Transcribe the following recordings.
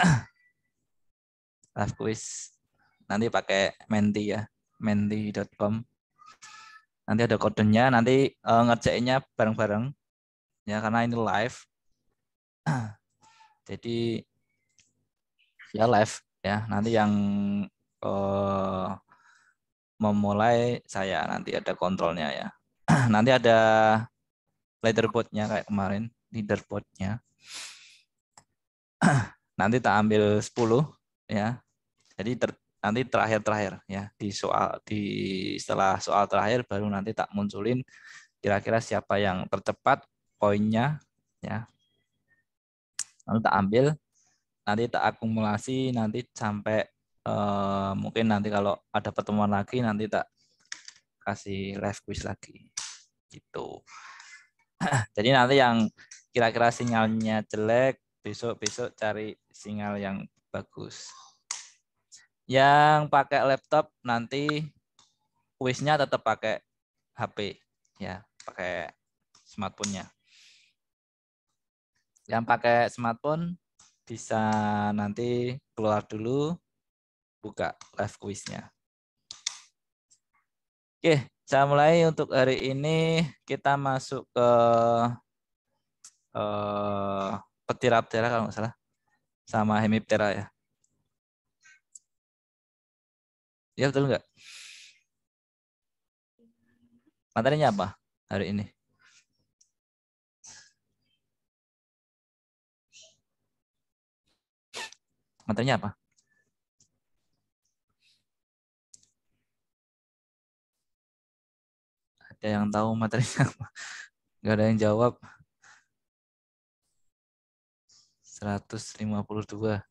live quiz nanti pakai menti ya menti.com nanti ada kodenya nanti uh, ngerjainnya bareng-bareng ya karena ini live jadi ya live ya nanti yang uh, memulai saya nanti ada kontrolnya ya nanti ada leaderboardnya kayak kemarin leaderboardnya nanti tak ambil 10 ya. Jadi ter, nanti terakhir-terakhir ya di soal di setelah soal terakhir baru nanti tak munculin kira-kira siapa yang tercepat poinnya ya. Nanti tak ambil nanti tak akumulasi nanti sampai uh, mungkin nanti kalau ada pertemuan lagi nanti tak kasih live quiz lagi gitu. Jadi nanti yang kira-kira sinyalnya jelek besok-besok cari sinyal yang bagus. Yang pakai laptop nanti kuisnya tetap pakai HP ya, pakai smartphone-nya. Yang pakai smartphone bisa nanti keluar dulu buka live kuisnya. Oke, saya mulai untuk hari ini kita masuk ke uh, Petiraptera kalau nggak salah sama Hemiptera ya. Ya betul nggak? Materinya apa hari ini? Materinya apa? Ada yang tahu materinya apa? Gak ada yang jawab. 152.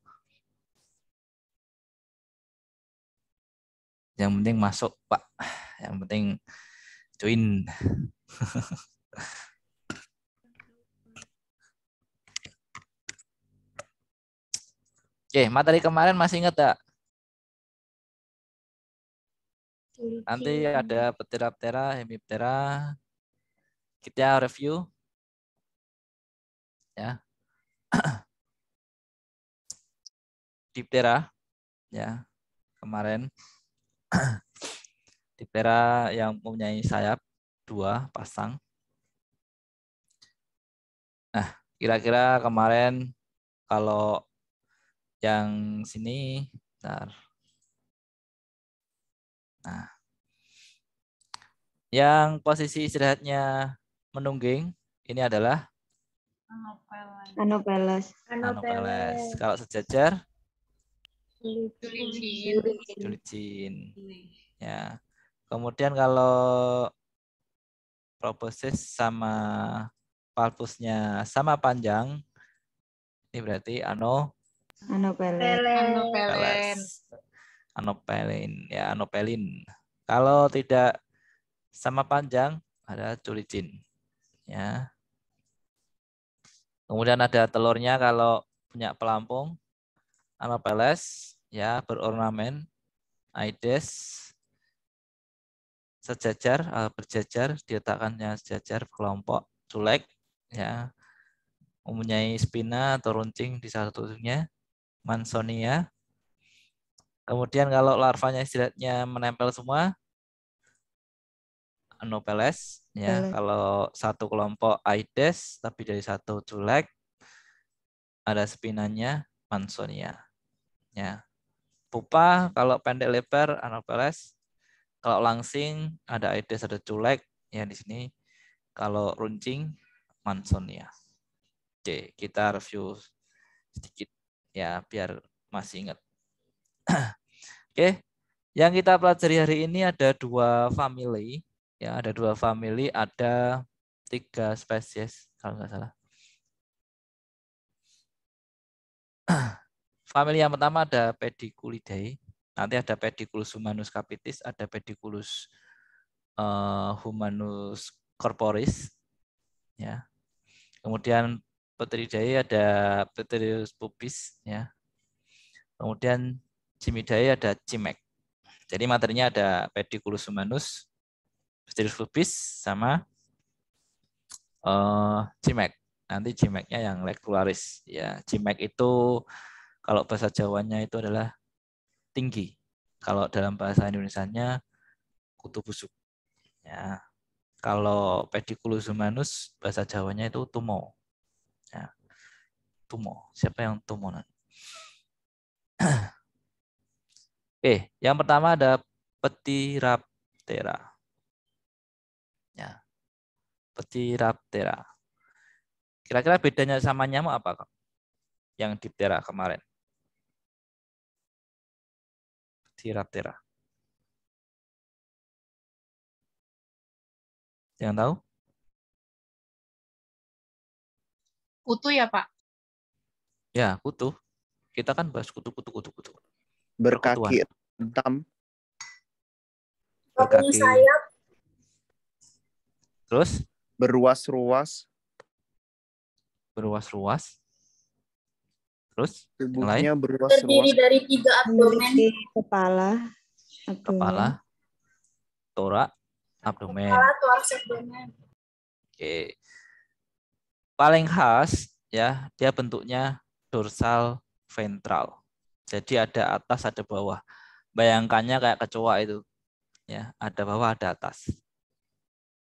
Yang penting masuk, Pak. Yang penting join. Oke, materi kemarin masih ingat tak? Nanti ada Pteraptera, Hemiptera. Kita review. Ya. diptera ya kemarin diptera yang mempunyai sayap dua pasang. Nah, kira-kira kemarin kalau yang sini, bentar. Nah, yang posisi istirahatnya menungging ini adalah Anopeles. Anopeles. Anopeles. Anopeles. Kalau sejajar Julicin. Julicin. Ya. Kemudian kalau proposis sama palpusnya sama panjang, ini berarti ano anopelin. Anopelin. Ya, anopelin. Kalau tidak sama panjang ada culicin. Ya. Kemudian ada telurnya kalau punya pelampung Anopheles ya berornamen, Aedes sejajar eh, berjajar diletakkannya sejajar kelompok culek ya mempunyai spina atau runcing di satu satunya mansonia kemudian kalau larvanya istilahnya menempel semua Anopheles ya Pelek. kalau satu kelompok Aedes tapi dari satu culek ada spinanya mansonia ya. Pupa kalau pendek lebar anopheles, kalau langsing ada aedes ada culek ya di sini. Kalau runcing mansonia. Ya. Oke, kita review sedikit ya biar masih ingat. Oke, yang kita pelajari hari ini ada dua family ya, ada dua family, ada tiga spesies kalau nggak salah. Famili yang pertama ada Pediculidae, nanti ada Pediculus humanus capitis, ada Pediculus uh, eh, humanus corporis, ya. Kemudian Petridae ada Pterius pubis, ya. Kemudian Cimidae ada Cimek. Jadi materinya ada Pediculus humanus, Pterius pubis, sama uh, Cimek. Nanti Cimeknya yang lekularis, ya. Cimek itu kalau bahasa Jawanya itu adalah tinggi. Kalau dalam bahasa Indonesianya kutu busuk. Ya. Kalau pediculus humanus bahasa Jawanya itu tumo. Ya. Tumo. Siapa yang tumo? Oke, yang pertama ada petiraptera. Ya. Petiraptera. Kira-kira bedanya sama nyamuk apa, Yang diptera kemarin. tiratira. Yang tahu? Kutu ya, Pak? Ya, kutu. Kita kan bahas kutu, kutu, kutu, kutu. Berkaki Kutuan. entam. Berkaki sayap. Terus? beruas ruas beruas ruas Terus? Tubuhnya berluas Terdiri dari tiga abdomen. Kepala. Abdomen. Kepala. Torak. Abdomen. Kepala, abdomen. Oke. Paling khas ya, dia bentuknya dorsal ventral. Jadi ada atas, ada bawah. Bayangkannya kayak kecoa itu. Ya, ada bawah, ada atas.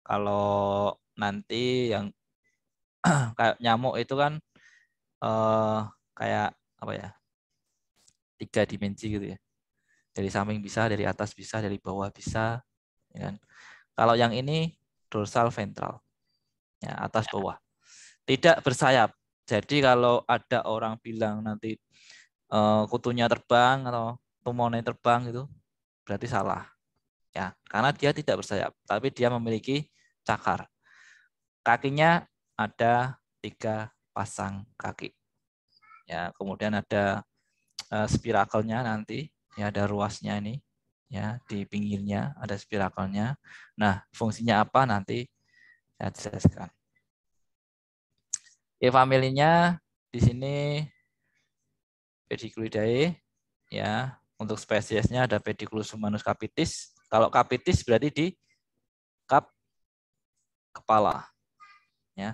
Kalau nanti yang kayak nyamuk itu kan eh, kayak apa ya tiga dimensi gitu ya dari samping bisa dari atas bisa dari bawah bisa ya kan kalau yang ini dorsal ventral ya atas ya. bawah tidak bersayap jadi kalau ada orang bilang nanti uh, kutunya terbang atau tumornya terbang itu berarti salah ya karena dia tidak bersayap tapi dia memiliki cakar kakinya ada tiga pasang kaki ya kemudian ada uh, eh, spiralnya nanti ya ada ruasnya ini ya di pinggirnya ada spiralnya. nah fungsinya apa nanti saya jelaskan e familinya di sini pediculidae ya untuk spesiesnya ada pediculus humanus capitis kalau capitis berarti di kap kepala ya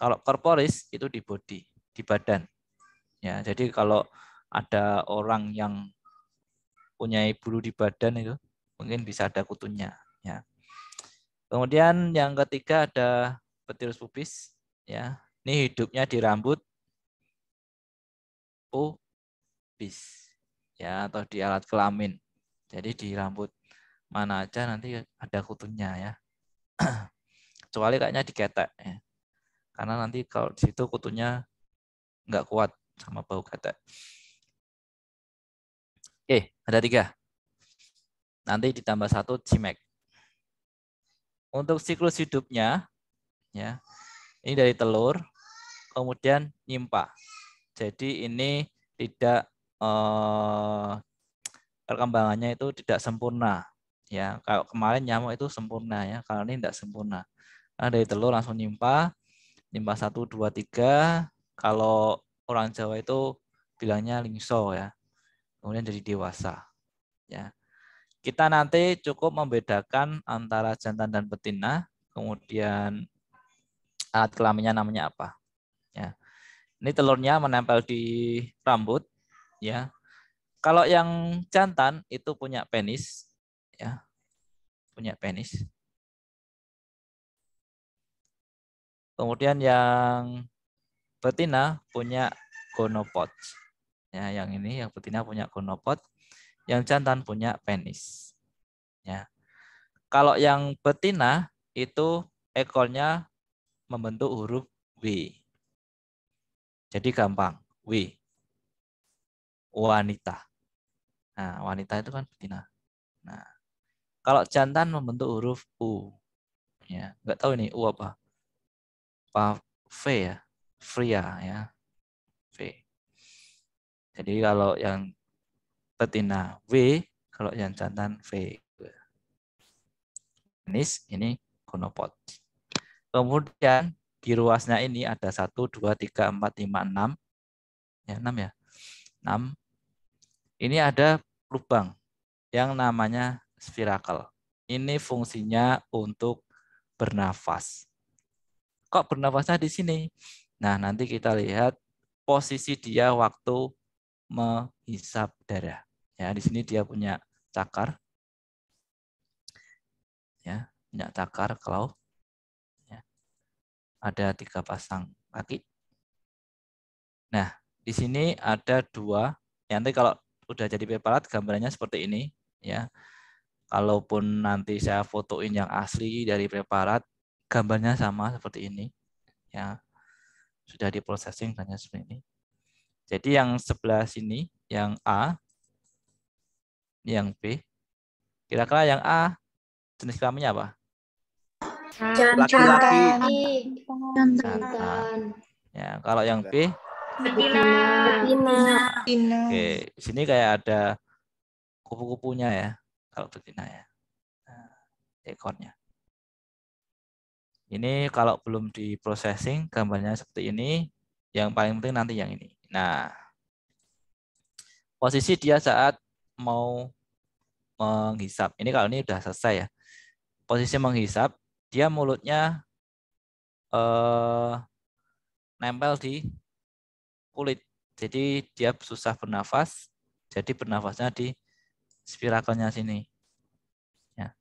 kalau corporis itu di body di badan Ya, jadi kalau ada orang yang punya bulu di badan itu mungkin bisa ada kutunya. Ya. Kemudian yang ketiga ada petirus pubis. Ya, ini hidupnya di rambut pubis ya atau di alat kelamin. Jadi di rambut mana aja nanti ada kutunya ya. Kecuali kayaknya di ketek ya. Karena nanti kalau di situ kutunya nggak kuat sama bau kata. Oke, ada tiga. Nanti ditambah satu CIMEK. Untuk siklus hidupnya, ya ini dari telur, kemudian nyimpa. Jadi ini tidak eh, perkembangannya itu tidak sempurna. Ya, kalau kemarin nyamuk itu sempurna ya, kalau ini tidak sempurna. Nah, dari telur langsung nyimpa, nyimpa satu dua tiga Kalau orang Jawa itu bilangnya lingso ya. Kemudian jadi dewasa. Ya. Kita nanti cukup membedakan antara jantan dan betina, kemudian alat kelaminnya namanya apa. Ya. Ini telurnya menempel di rambut ya. Kalau yang jantan itu punya penis ya. Punya penis. Kemudian yang betina punya gonopod. Ya, yang ini yang betina punya gonopod, yang jantan punya penis. Ya. Kalau yang betina itu ekornya membentuk huruf W. Jadi gampang, W. Wanita. Nah, wanita itu kan betina. Nah, kalau jantan membentuk huruf U. Ya, enggak tahu ini U apa. Apa V ya? Fria ya. V. Ya. Jadi kalau yang betina W, kalau yang jantan V. Jenis ini gonopod. Kemudian di ruasnya ini ada 1, 2, 3, 4, 5, 6. Ya, 6 ya. 6. Ini ada lubang yang namanya spherical. Ini fungsinya untuk bernafas. Kok bernafasnya di sini? Nah, nanti kita lihat posisi dia waktu menghisap darah. Ya, di sini dia punya cakar. Ya, punya cakar kalau ya. ada tiga pasang kaki. Nah, di sini ada dua. Ya, nanti kalau udah jadi preparat gambarnya seperti ini. Ya, kalaupun nanti saya fotoin yang asli dari preparat, gambarnya sama seperti ini. Ya, sudah diprosesing hanya seperti ini. Jadi yang sebelah sini, yang A, yang B, kira-kira yang A jenis kelaminnya apa? Laki-laki. Ya, kalau yang B? Betina. Oke, sini kayak ada kupu-kupunya ya, kalau betina ya, nah, ekornya. Ini kalau belum di processing gambarnya seperti ini. Yang paling penting nanti yang ini. Nah, posisi dia saat mau menghisap. Ini kalau ini sudah selesai ya. Posisi menghisap, dia mulutnya eh, nempel di kulit. Jadi dia susah bernafas. Jadi bernafasnya di spirakelnya sini. Ya,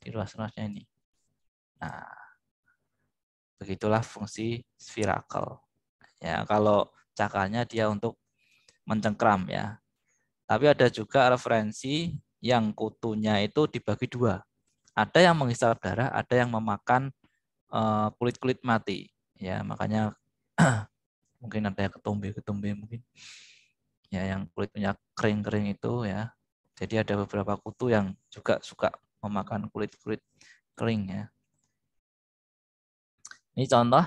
di ruas-ruasnya ini. Nah, Begitulah fungsi spherical. Ya, kalau cakarnya dia untuk mencengkram ya. Tapi ada juga referensi yang kutunya itu dibagi dua. Ada yang menghisap darah, ada yang memakan eh, kulit-kulit uh, mati. Ya, makanya mungkin ada ketombe-ketombe mungkin. Ya, yang kulitnya kering-kering itu ya. Jadi ada beberapa kutu yang juga suka memakan kulit-kulit kering ya. Ini contoh.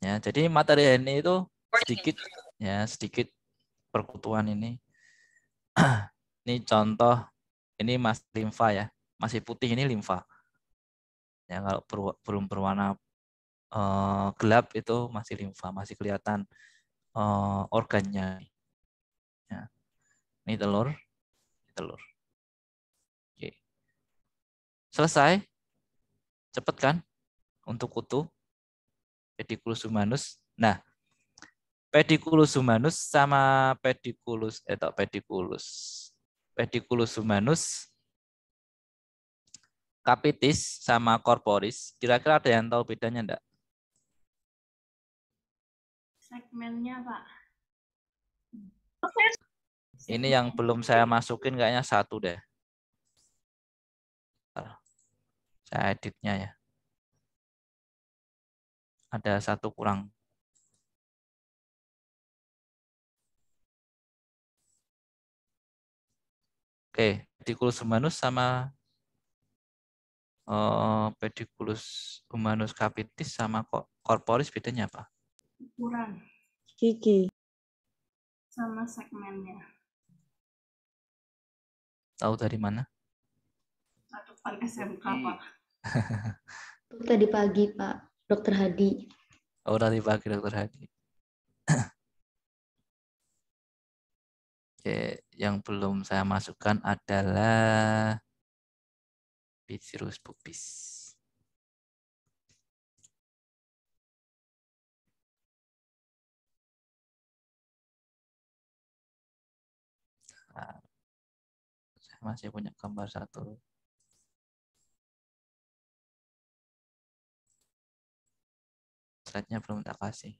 Ya, jadi materi ini itu sedikit ya, sedikit perkutuan ini. ini contoh ini mas limfa ya. Masih putih ini limfa. Ya, kalau ber, belum berwarna uh, gelap itu masih limfa, masih kelihatan uh, organnya. Ya. Ini telur, ini telur. Oke. Selesai. Cepet kan? untuk kutu pediculus humanus. Nah, pediculus humanus sama pediculus eh tak pediculus. Pediculus humanus capitis sama corporis. Kira-kira ada yang tahu bedanya enggak? Segmennya, Pak. Ini yang belum saya masukin kayaknya satu deh. Saya editnya ya ada satu kurang. Oke, pedikulus humanus sama uh, eh, pedikulus humanus capitis sama corporis bedanya apa? Ukuran. Gigi. Sama segmennya. Tahu dari mana? Satu SMK, Pak. Tadi pagi, Pak. Dokter Hadi. Oh, nanti pagi Dokter Hadi. Oke, yang belum saya masukkan adalah Bicirus pubis. Nah, saya masih punya gambar satu. zakatnya belum tak kasih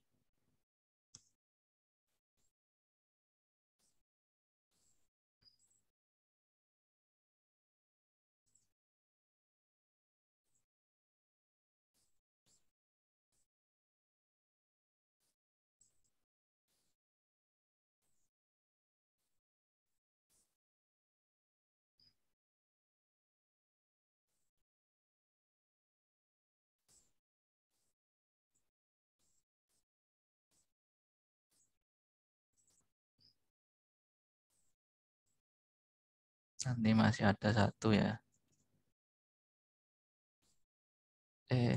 Nanti masih ada satu ya. Eh,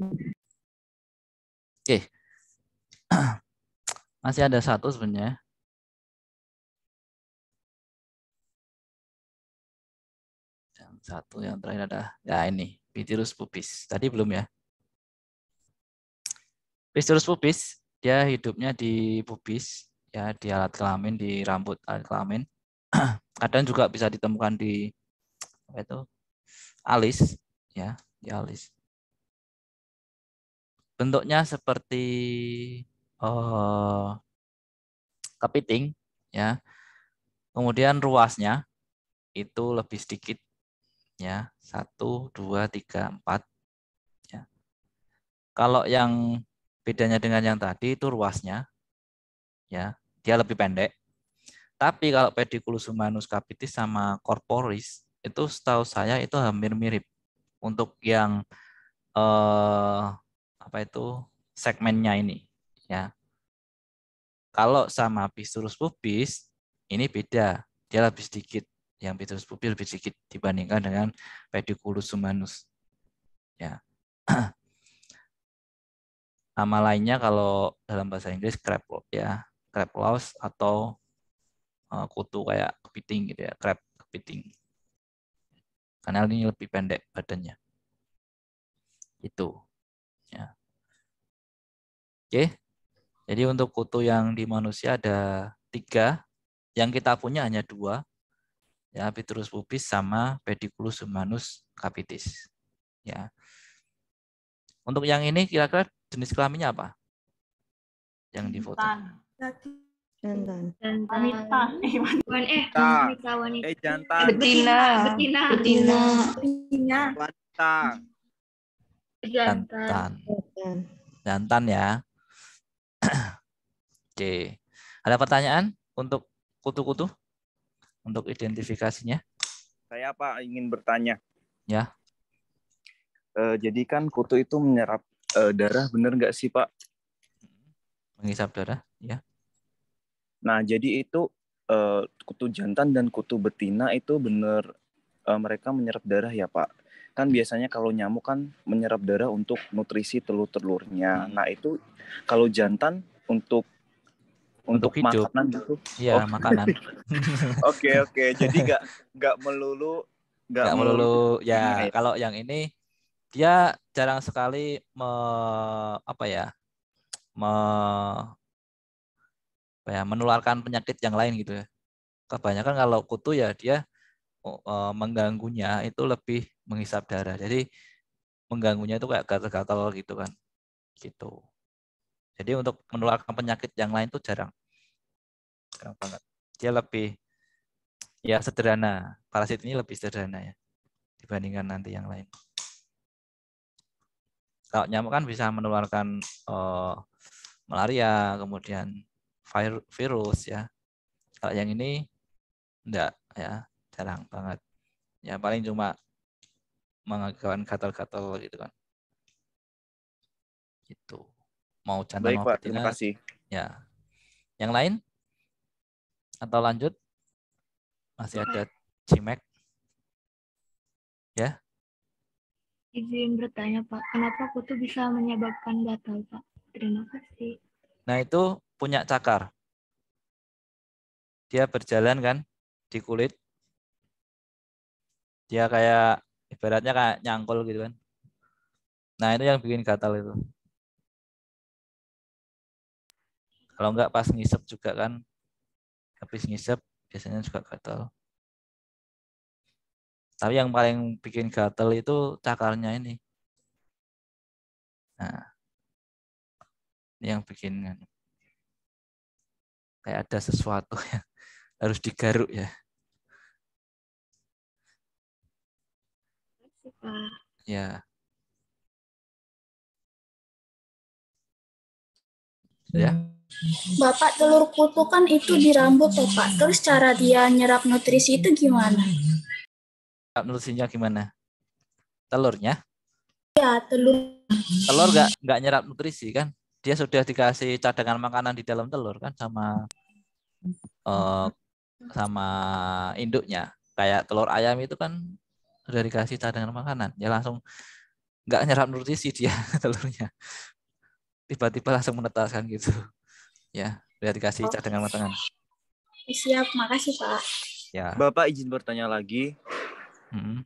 Oke. Masih ada satu sebenarnya. Yang satu yang terakhir ada ya ini, Pitirus pupis. Tadi belum ya? Pitirus pupis, dia hidupnya di pupis. ya di alat kelamin, di rambut alat kelamin. Kadang juga bisa ditemukan di apa itu? alis, ya, di alis bentuknya seperti uh, kepiting ya kemudian ruasnya itu lebih sedikit ya satu dua tiga empat ya kalau yang bedanya dengan yang tadi itu ruasnya ya dia lebih pendek tapi kalau pediculus humanus capitis sama corporis itu setahu saya itu hampir mirip untuk yang eh, apa itu segmennya ini ya. Kalau sama pistulus pubis ini beda, dia lebih sedikit. Yang pistulus pubis lebih sedikit dibandingkan dengan Pediculus humanus. Ya. Nama lainnya kalau dalam bahasa Inggris crab ya, crab louse atau eh, kutu kayak kepiting gitu ya, crab kepiting. Karena ini lebih pendek badannya. Itu. Oke. Jadi untuk kutu yang di manusia ada tiga, yang kita punya hanya dua, ya Pitrus pubis sama Pediculus humanus capitis. Ya. Untuk yang ini kira-kira jenis kelaminnya apa? Yang di foto. Jantan. Jantan. Eh, wanita. Eh, wanita. Wanita. Wanita. Eh, jantan. Betina. Betina. Betina. Betina. Wanita. Jantan. Jantan. Jantan ya. Oke. Ada pertanyaan untuk kutu-kutu? Untuk identifikasinya? Saya Pak ingin bertanya. Ya. E, jadi kan kutu itu menyerap e, darah, benar nggak sih Pak? Menghisap darah, ya. Nah, jadi itu eh, kutu jantan dan kutu betina itu benar mereka menyerap darah ya Pak? kan biasanya kalau nyamuk kan menyerap darah untuk nutrisi telur-telurnya. Hmm. Nah, itu kalau jantan untuk untuk, untuk hidup. makanan gitu. Iya, oh. makanan. Oke, oke. Jadi nggak nggak melulu nggak melulu, melulu ya, ini. kalau yang ini dia jarang sekali me, apa ya? me apa ya, menularkan penyakit yang lain gitu ya. Kebanyakan kalau kutu ya dia Oh, eh, mengganggunya itu lebih menghisap darah. Jadi mengganggunya itu kayak gatal-gatal gitu kan. Gitu. Jadi untuk menularkan penyakit yang lain itu jarang. Jarang banget. Dia lebih ya sederhana. Parasit ini lebih sederhana ya dibandingkan nanti yang lain. Kalau nyamuk kan bisa menularkan uh, malaria, kemudian virus ya. Kalau yang ini enggak ya jarang banget. Ya paling cuma mengagakan katal-katal gitu kan. Gitu. Mau canda Baik, mau Pak, terima kasih. Ya. Yang lain? Atau lanjut? Masih ada Cimek? Ya? Izin bertanya Pak, kenapa kutu bisa menyebabkan batal Pak? Terima kasih. Nah itu punya cakar. Dia berjalan kan di kulit dia ya, kayak ibaratnya kayak nyangkul gitu kan nah itu yang bikin gatal itu kalau enggak pas ngisep juga kan habis ngisep biasanya juga gatal tapi yang paling bikin gatal itu cakarnya ini nah ini yang bikin kan. kayak ada sesuatu yang harus digaruk ya Ya. Ya. Bapak telur kutu kan itu di rambut bapak, ya, Terus cara dia nyerap nutrisi itu gimana? Nyerap nutrisinya gimana? Telurnya? Ya, telur. Telur nggak nggak nyerap nutrisi kan? Dia sudah dikasih cadangan makanan di dalam telur kan sama uh, sama induknya. Kayak telur ayam itu kan udah dikasih cadangan makanan ya langsung nggak nyerap nutrisi dia telurnya tiba-tiba langsung menetaskan gitu ya udah dikasih oh. cadangan makanan siap makasih pak ya bapak izin bertanya lagi hmm.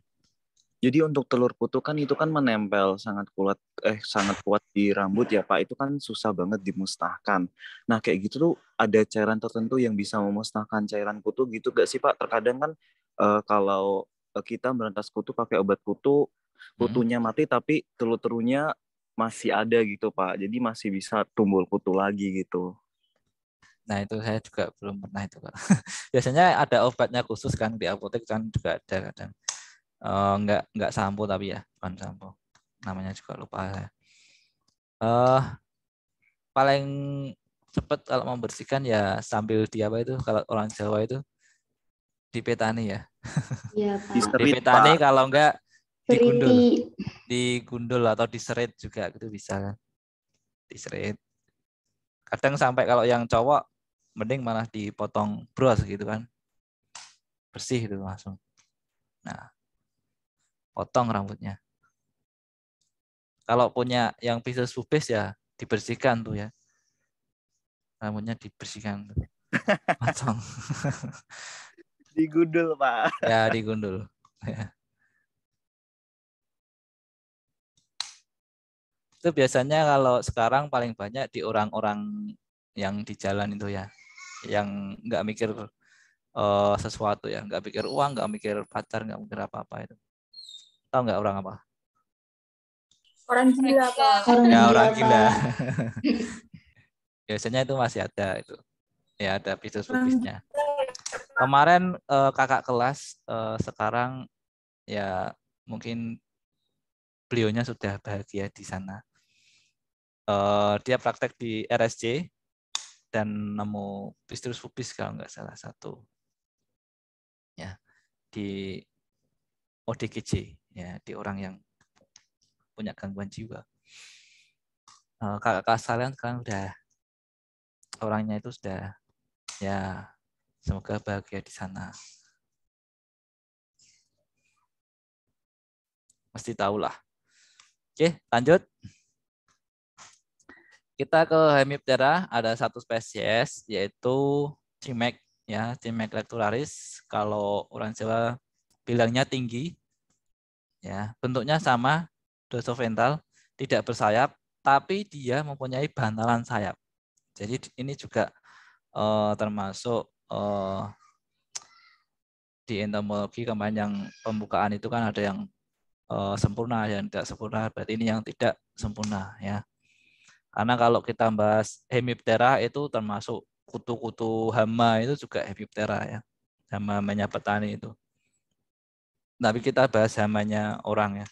Jadi untuk telur putu kan itu kan menempel sangat kuat eh sangat kuat di rambut ya Pak. Itu kan susah banget dimusnahkan. Nah, kayak gitu tuh ada cairan tertentu yang bisa memusnahkan cairan putu gitu gak sih Pak? Terkadang kan uh, kalau Eh, kita merentas kutu pakai obat kutu hmm. kutunya mati tapi telur-telurnya masih ada gitu pak jadi masih bisa tumbuh kutu lagi gitu nah itu saya juga belum pernah itu pak biasanya ada obatnya khusus kan di apotek kan juga ada kadang uh, nggak nggak sampo tapi ya bukan sampo namanya juga lupa saya uh, paling cepat kalau membersihkan ya sambil di apa itu kalau orang Jawa itu di petani ya Iya, Pak. kalau enggak digundul. Digundul atau diseret juga itu bisa kan. Diserit. Kadang sampai kalau yang cowok mending malah dipotong bros gitu kan. Bersih itu langsung. Nah, potong rambutnya. Kalau punya yang pisau pubis ya dibersihkan tuh ya. Rambutnya dibersihkan. Potong. digundul pak ya digundul ya. itu biasanya kalau sekarang paling banyak di orang-orang yang di jalan itu ya yang nggak mikir uh, sesuatu ya nggak mikir uang nggak mikir pacar nggak mikir apa apa itu tau nggak orang apa orang gila pak orang ya orang gila biasanya itu masih ada itu ya ada bisnis bisnisnya kemarin uh, kakak kelas uh, sekarang ya mungkin beliaunya sudah bahagia di sana. Uh, dia praktek di RSC dan nemu Pistus Fubis kalau nggak salah satu ya di ODGJ ya di orang yang punya gangguan jiwa kakak uh, kakak kalian sekarang udah orangnya itu sudah ya Semoga bahagia di sana. Mesti tahulah. Oke, lanjut. Kita ke Hemiptera, ada satu spesies yaitu cimek ya, cimek lectularis. Kalau orang Jawa bilangnya tinggi. Ya, bentuknya sama dosoventral, tidak bersayap, tapi dia mempunyai bantalan sayap. Jadi ini juga eh, termasuk uh, di entomologi kemarin yang pembukaan itu kan ada yang uh, sempurna yang tidak sempurna berarti ini yang tidak sempurna ya karena kalau kita bahas hemiptera itu termasuk kutu-kutu hama itu juga hemiptera ya hama hamanya petani itu tapi kita bahas hamanya orang ya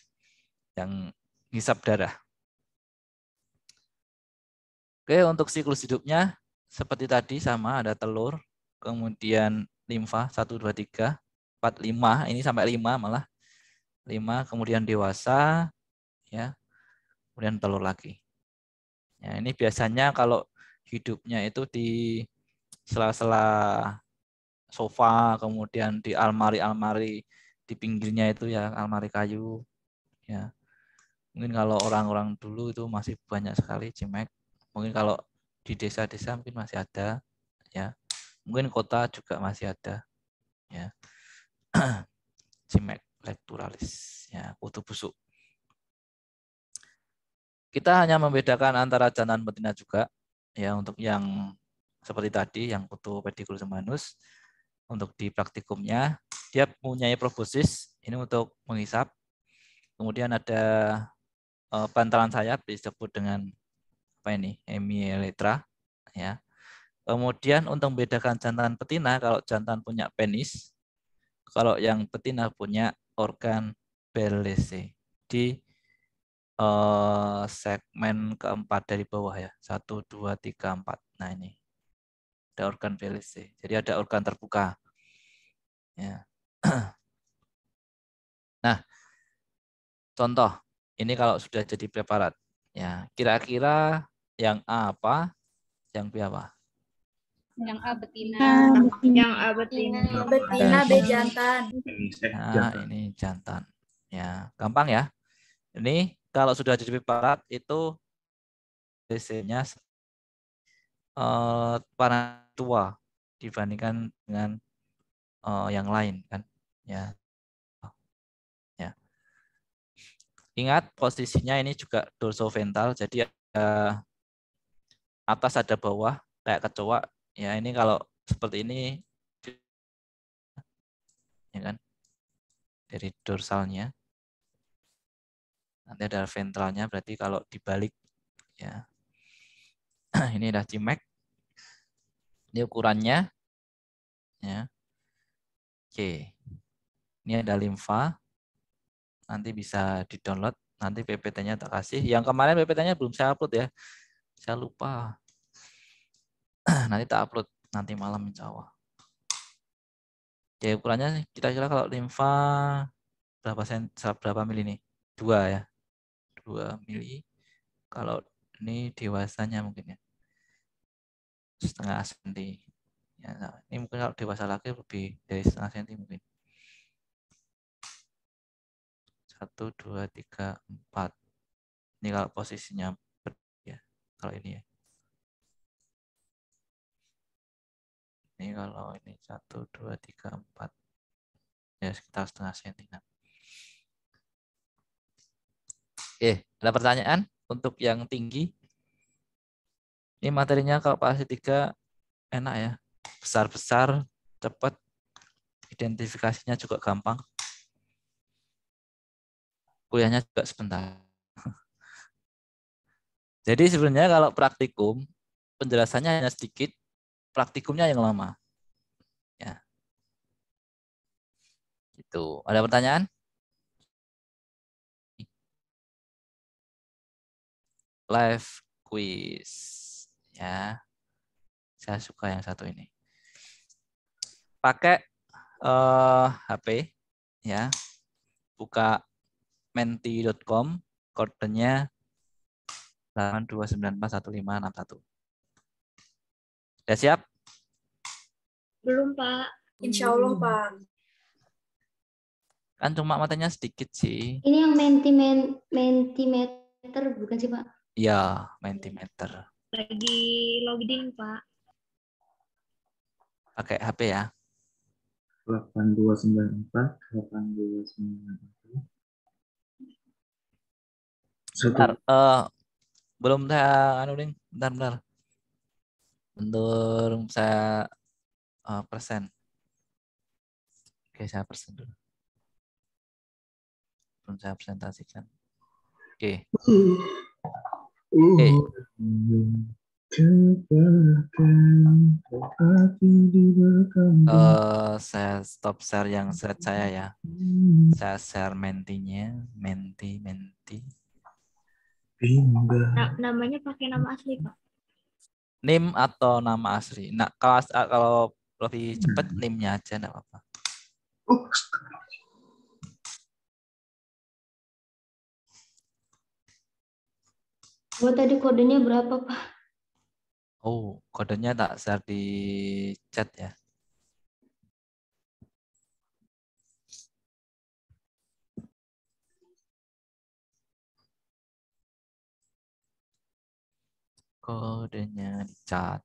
yang ngisap darah oke untuk siklus hidupnya seperti tadi sama ada telur kemudian limfa 1 2 3 4 5 ini sampai 5 malah 5 kemudian dewasa ya. Kemudian telur lagi. Ya, ini biasanya kalau hidupnya itu di sela-sela sofa, kemudian di almari-almari di pinggirnya itu ya almari kayu ya. Mungkin kalau orang-orang dulu itu masih banyak sekali cimek. Mungkin kalau di desa-desa mungkin masih ada ya mungkin kota juga masih ada ya cimek lecturalis ya kutu busuk kita hanya membedakan antara jantan betina juga ya untuk yang seperti tadi yang kutu pediculus semanus untuk di praktikumnya dia punya proboscis ini untuk menghisap kemudian ada eh, bantalan sayap disebut dengan apa ini hemieletra ya Kemudian untuk membedakan jantan betina, kalau jantan punya penis, kalau yang betina punya organ BLC di eh, segmen keempat dari bawah ya, satu, dua, tiga, empat. Nah ini ada organ BLC. Jadi ada organ terbuka. Ya. nah, contoh ini kalau sudah jadi preparat, ya kira-kira yang A apa, yang B apa? Yang A betina. Yang A betina. Betina B jantan. Nah, ini jantan. Ya, gampang ya. Ini kalau sudah jadi parat itu BC-nya eh, para tua dibandingkan dengan uh, yang lain kan. Ya. Ya. Ingat posisinya ini juga dorsoventral jadi ada atas ada bawah kayak kecoa Ya, ini kalau seperti ini ya kan? Dari dorsalnya. Nanti ada ventralnya berarti kalau dibalik ya. ini adalah cimek. Ini ukurannya ya. Oke. Ini ada limfa. Nanti bisa di-download nanti PPT-nya tak kasih. Yang kemarin PPT-nya belum saya upload ya. Saya lupa. nanti tak upload nanti malam insya Allah. Ya ukurannya kita kira kalau limfa berapa sen berapa mili nih? Dua ya, dua mili. Kalau ini dewasanya mungkin ya setengah senti. Ya, nah, ini mungkin kalau dewasa lagi lebih dari setengah senti mungkin. Satu, dua, tiga, empat. Ini kalau posisinya ya, kalau ini ya. ini kalau ini satu dua tiga empat ya sekitar setengah senti Oke, ada pertanyaan untuk yang tinggi? Ini materinya kalau pas tiga enak ya, besar-besar, cepat, identifikasinya juga gampang. Kuliahnya juga sebentar. Jadi sebenarnya kalau praktikum penjelasannya hanya sedikit, praktikumnya yang lama. Ya. Itu. Ada pertanyaan? Live quiz. Ya. Saya suka yang satu ini. Pakai uh, eh, HP ya. Buka menti.com kodenya 82941561. Udah siap? Belum, Pak. Insya Allah, hmm. Pak. Kan cuma matanya sedikit sih. Ini yang mentimen, mentimeter bukan sih, Pak? Ya, mentimeter. Lagi loading, Pak. Pakai HP ya. 8294 8294 Sebentar, uh, belum saya anu ding, bentar bentar. Bentur saya uh, eh, persen. Oke, saya persen dulu. Belum saya presentasikan. Oke. Oke. Uh, saya stop share yang thread saya ya. Saya share mentinya, menti, menti. Nah, namanya pakai nama asli pak. NIM atau nama asli. Nah, kalau ah, kalau lebih cepat hmm. nimnya aja enggak apa-apa. Gua tadi kodenya berapa, Pak? Oh, kodenya tak share di chat ya. kodenya di chat.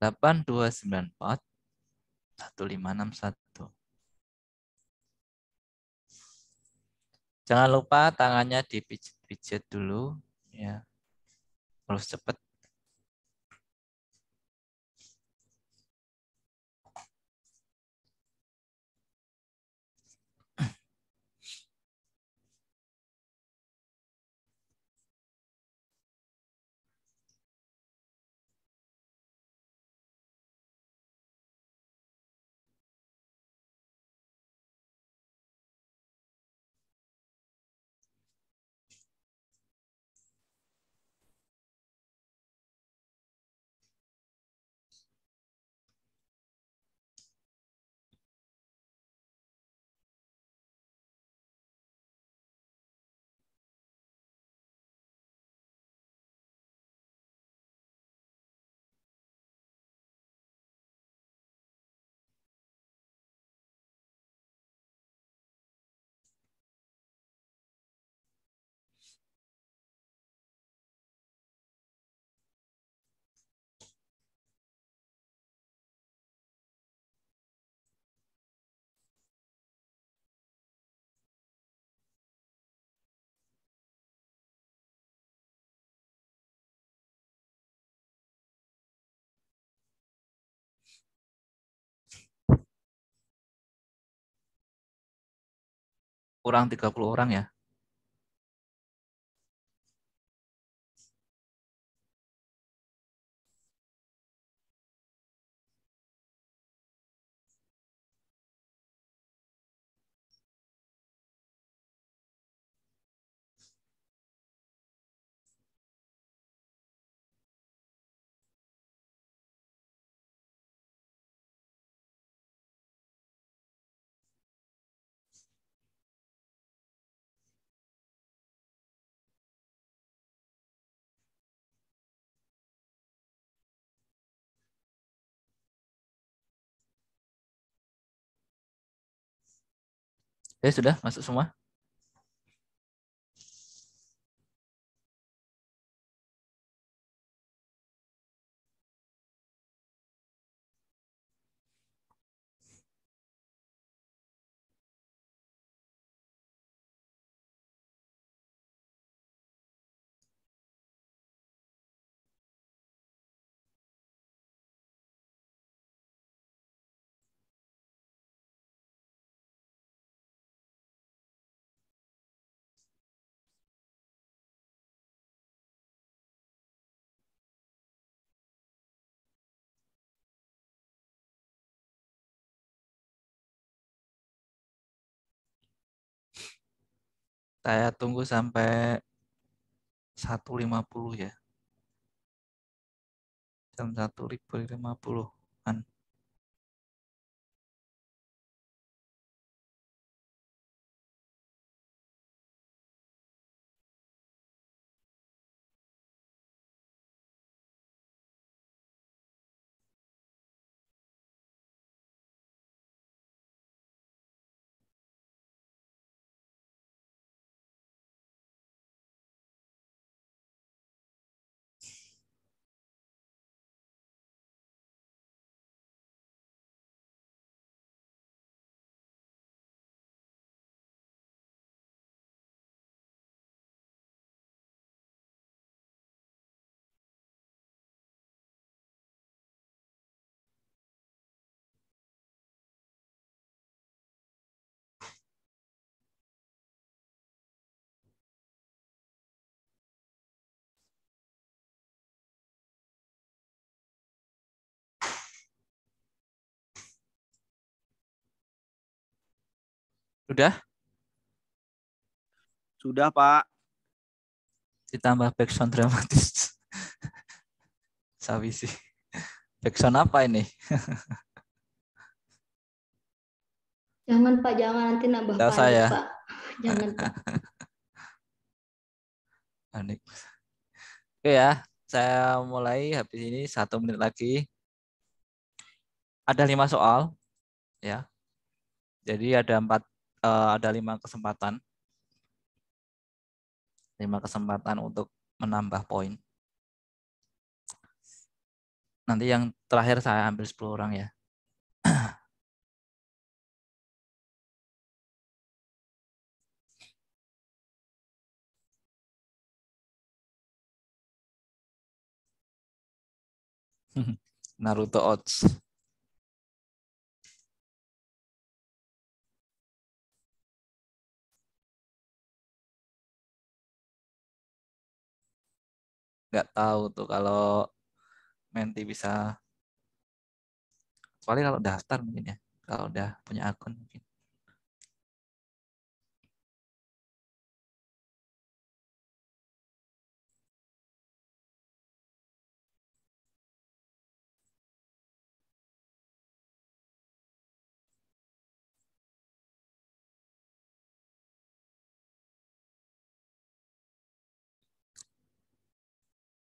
8294 1561. Jangan lupa tangannya dipijat pijit dulu ya. Terus cepat kurang 30 orang ya Ya sudah, masuk semua. Saya tunggu sampai 1.50 ya. Jam 1.50-an. Sudah? Sudah, Pak. Ditambah backsound dramatis. Sawi sih. Backsound apa ini? jangan, Pak. Jangan nanti nambah Tidak saya. Pak. Jangan, Pak. Anik. Nah, Oke ya, saya mulai habis ini satu menit lagi. Ada lima soal, ya. Jadi ada empat uh, ada lima kesempatan lima kesempatan untuk menambah poin. Nanti yang terakhir saya ambil 10 orang ya. Naruto Odds. nggak tahu tuh kalau Menti bisa soalnya kalau daftar mungkin ya kalau udah punya akun mungkin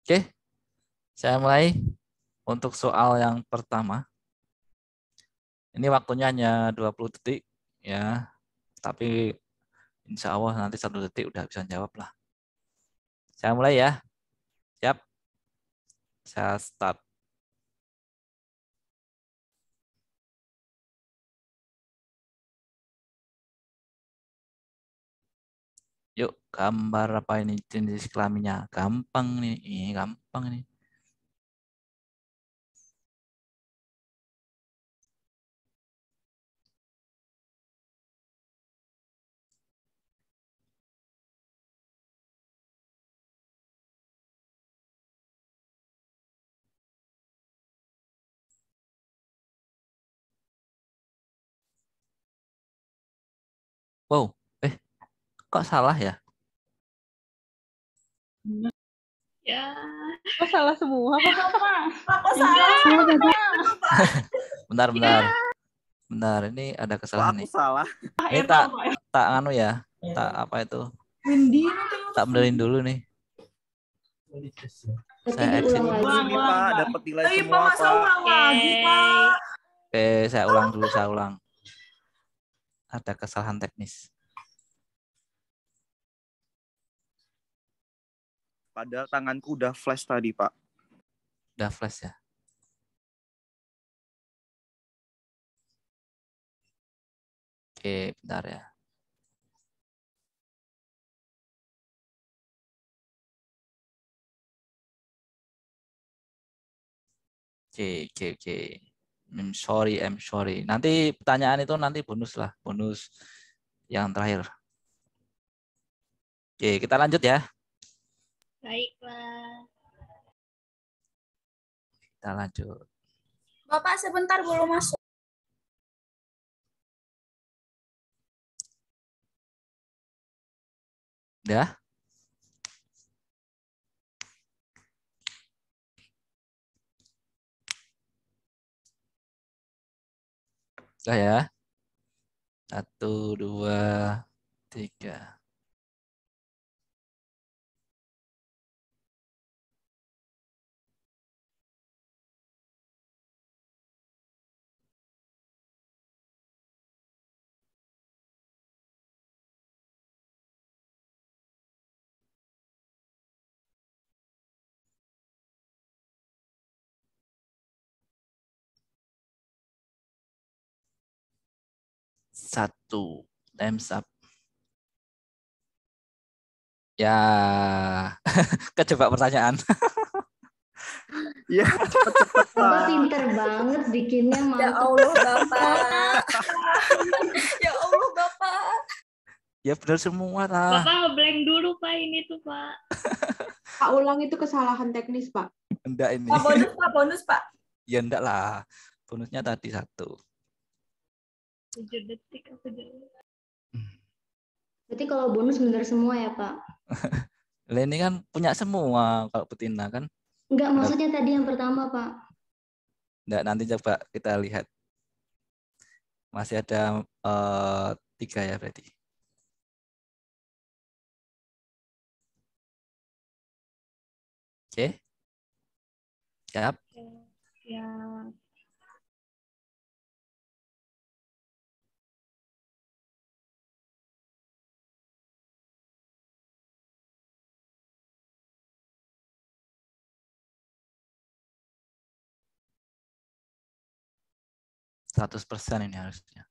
Oke, saya mulai untuk soal yang pertama. Ini waktunya hanya 20 detik ya, tapi insya Allah nanti satu detik udah bisa jawab lah. Saya mulai ya. Siap. Saya start. Yuk, gambar apa ini jenis kelaminnya? Gampang nih, ini gampang nih. Wow, kok salah ya? Ya. Kok salah semua? Apa? Ya, apa ya, salah? Salah Bentar, bentar. Ya. Bentar, ini ada kesalahan nih. salah. Ini tak tak anu ya, ya. Tak apa itu? Windy Tak benerin dulu nih. Saya exit dulu nih, Pak. Dapat nilai semua, Pak. Oke, saya ulang dulu, saya ulang. Ada kesalahan teknis. Padahal tanganku udah flash tadi, Pak. Udah flash ya? Oke, bentar ya. Oke, oke, oke. I'm hmm, sorry, I'm sorry. Nanti pertanyaan itu nanti bonus lah, bonus yang terakhir. Oke, kita lanjut ya. Baiklah. Kita lanjut. Bapak sebentar belum masuk. Dah? Sudah ya. Satu, dua, tiga. satu. Time's up. Ya, kecewa pertanyaan. Ya, cepat pinter banget bikinnya, mantap. Ya Allah, Bapak. ya Allah, Bapak. Ya benar semua lah. Bapak ngeblank dulu, Pak, ini tuh, Pak. Pak ulang itu kesalahan teknis, Pak. Enggak ini. Pak bonus, Pak, bonus, Pak. Ya enggak lah. Bonusnya tadi satu. 7 detik aku jalan. Berarti kalau bonus benar semua ya, Pak? Leni kan punya semua kalau betina kan? Enggak, maksudnya tadi yang pertama, Pak. Enggak, nanti coba kita lihat. Masih ada uh, tiga ya berarti. Oke. Okay. Siap. Ya, siap. 100% ini harusnya.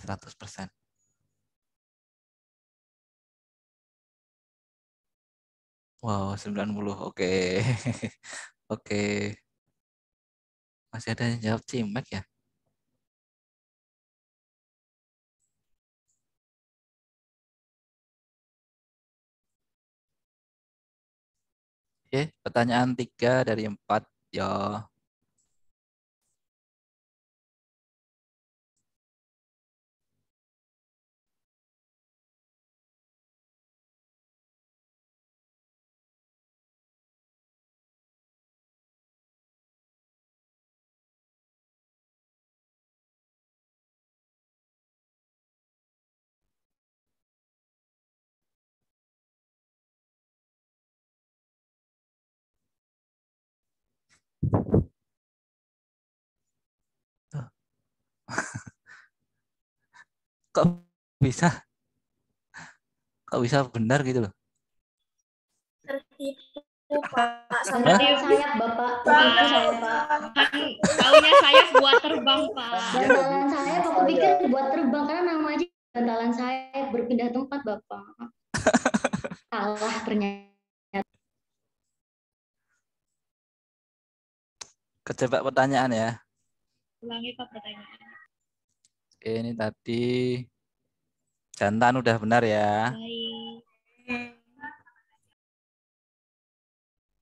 Seratus persen. Wow, sembilan puluh. Oke. Oke. Masih ada yang jawab Cimek ya? Oke, pertanyaan tiga dari empat ya. kok bisa kok bisa benar gitu loh tertipu pak sama sayap bapak tertipu saya pak buat terbang pak bantalan sayap aku pikir buat terbang karena nama aja bantalan saya berpindah tempat bapak salah ternyata kejebak pertanyaan ya. Ulangi Pak pertanyaan. Oke, ini tadi jantan udah benar ya. Baik.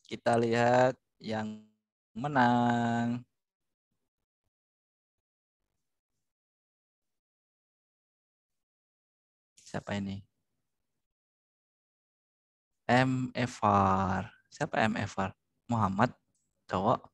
Kita lihat yang menang. Siapa ini? M. Siapa M. Muhammad, cowok.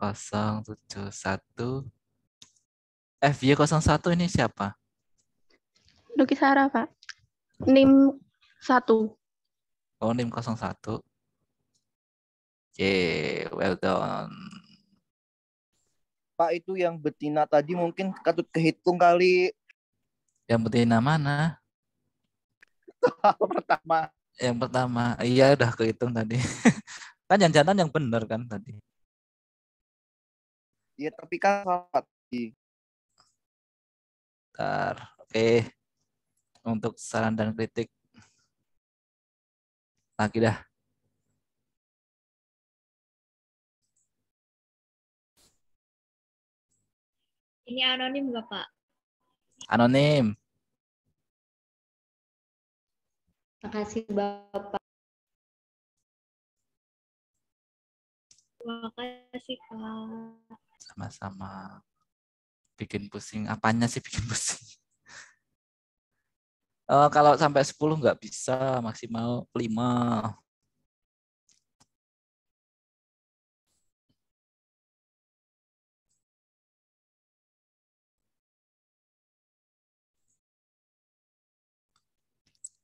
071 FY01 ini siapa? Nuki Sarah, Pak. NIM 1. Oh, NIM 01. Oke, okay, well done. Pak, itu yang betina tadi mungkin katut kehitung kali. Yang betina mana? pertama. Yang pertama. Iya, udah kehitung tadi. kan jantan yang benar kan tadi. Iya, tapi terpikat salat. Bentar. Oke. Untuk saran dan kritik. Lagi dah. Ini anonim nggak Pak? Anonim. terima kasih Bapak. Makasih Pak sama-sama bikin pusing. Apanya sih bikin pusing? Uh, kalau sampai 10 nggak bisa, maksimal 5.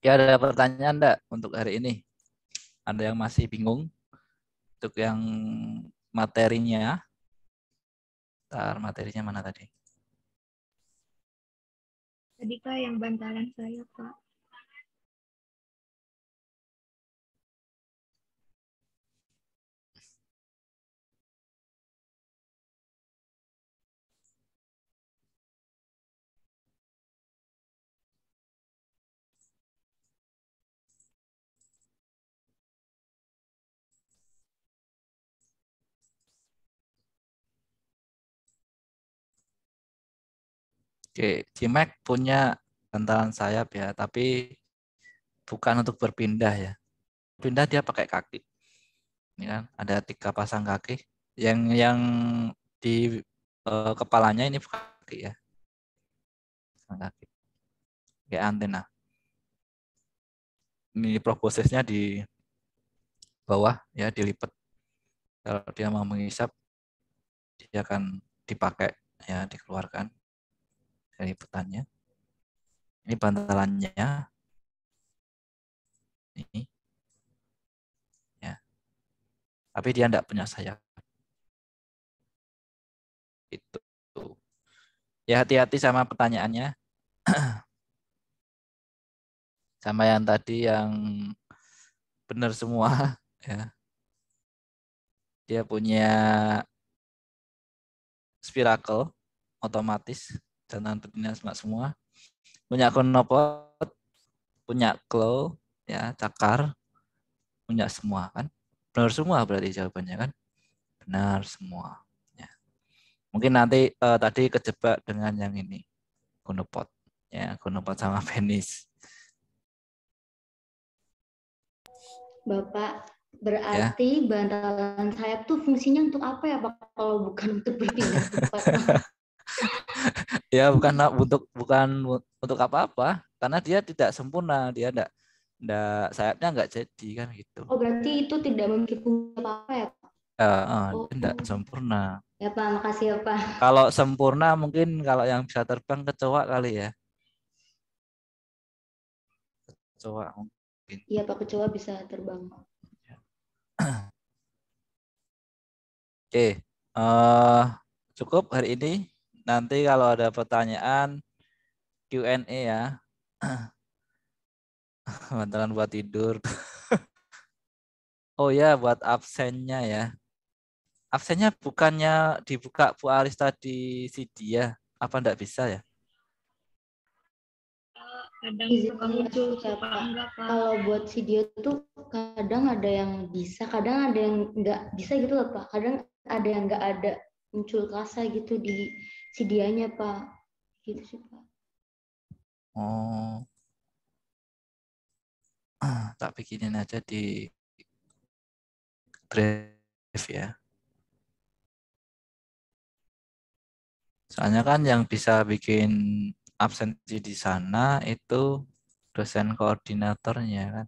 Ya ada pertanyaan enggak untuk hari ini? Ada yang masih bingung untuk yang materinya? ya? Bentar, materinya mana tadi? Tadi Pak yang bantalan saya Pak. Oke, Cimek punya bantalan sayap ya, tapi bukan untuk berpindah ya. Pindah dia pakai kaki. Ini kan ada tiga pasang kaki. Yang yang di eh, kepalanya ini kaki ya. Pasang kaki. Kayak antena. Ini prosesnya di bawah ya dilipat. Kalau dia mau mengisap dia akan dipakai ya dikeluarkan liputannya. Ini bantalannya. Ini. Ya. Tapi dia tidak punya sayap. Itu. Ya hati-hati sama pertanyaannya. sama yang tadi yang benar semua ya. Dia punya spiracle otomatis dan tentunya semua semua. Punya konopot, punya glow, ya cakar, punya semua kan? Benar semua berarti jawabannya kan? Benar semua. Ya. Mungkin nanti uh, tadi kejebak dengan yang ini, konopot. Ya, konopot sama penis. Bapak, ya. berarti ya. bantalan sayap tuh fungsinya untuk apa ya Pak kalau bukan untuk berpindah tempat? ya bukan untuk bukan untuk apa-apa karena dia tidak sempurna dia tidak tidak sayapnya nggak jadi kan gitu oh berarti itu tidak memiliki apa-apa ya ya oh. tidak sempurna ya pak makasih ya pak kalau sempurna mungkin kalau yang bisa terbang kecoa kali ya kecoa mungkin iya pak kecoa bisa terbang oke okay. uh, eh, cukup hari ini nanti kalau ada pertanyaan Q&A ya. Bantalan buat tidur. oh ya, buat absennya ya. Absennya bukannya dibuka Bu Aris tadi CD ya? Apa enggak bisa ya? Eh, kadang iya, suka muncul iya, siapa kalau buat video tuh kadang ada yang bisa kadang ada yang enggak bisa gitu loh pak kadang ada yang enggak ada muncul rasa gitu di si dianya pak gitu sih pak oh ah, tak bikinin aja di drive ya soalnya kan yang bisa bikin absensi di sana itu dosen koordinatornya kan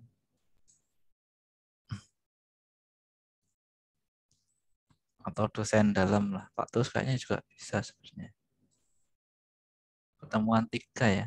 atau dosen dalam lah Pak Tus kayaknya juga bisa sebenarnya pertemuan tiga ya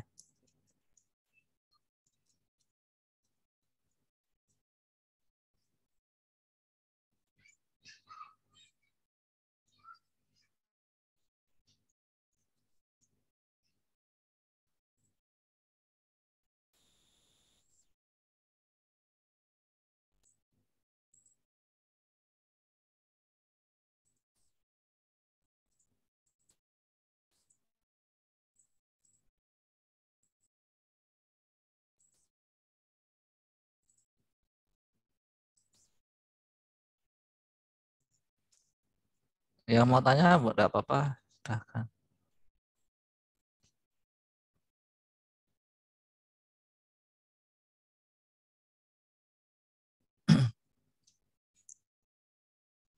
yang mau tanya tidak apa-apa silahkan